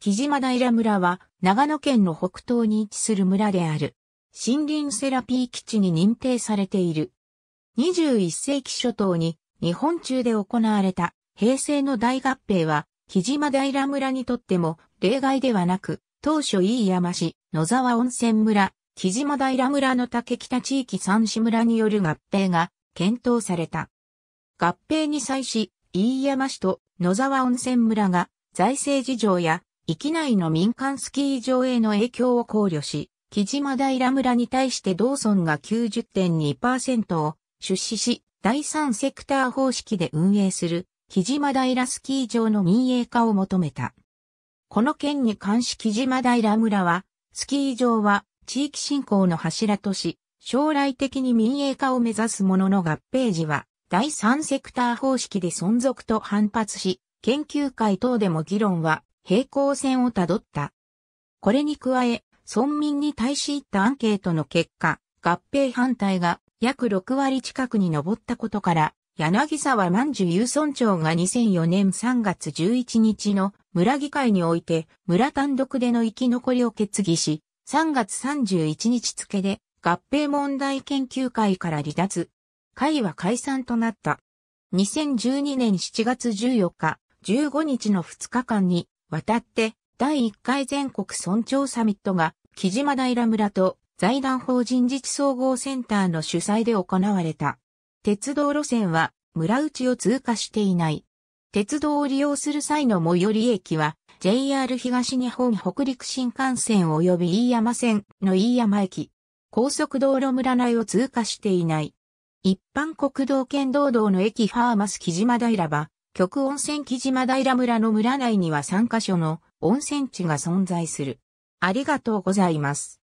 木島平村は長野県の北東に位置する村である。森林セラピー基地に認定されている。21世紀初頭に日本中で行われた平成の大合併は、木島平村にとっても例外ではなく、当初飯山市、野沢温泉村、木島平村の竹北地域三市村による合併が検討された。合併に際し、飯山市と野沢温泉村が財政事情や域内の民間スキー場への影響を考慮し、木島平村に対して同村が90.2%を出資し、第三セクター方式で運営する木島平スキー場の民営化を求めた。この件に関し木島平村は、スキー場は地域振興の柱とし、将来的に民営化を目指すものの合併時は、第三セクター方式で存続と反発し、研究会等でも議論は平行線をたどった。これに加え、村民に対し行ったアンケートの結果、合併反対が約6割近くに上ったことから、柳沢万寿有村長が2004年3月11日の村議会において村単独での生き残りを決議し、3月31日付で合併問題研究会から離脱。会は解散となった。2012年7月14日、15日の2日間に渡って、第1回全国村長サミットが、木島平村と財団法人自治総合センターの主催で行われた。鉄道路線は村内を通過していない。鉄道を利用する際の最寄り駅は JR 東日本北陸新幹線及び飯山線の飯山駅。高速道路村内を通過していない。一般国道県道道の駅ファーマス木島平は極温泉木島平村の村内には3カ所の温泉地が存在する。ありがとうございます。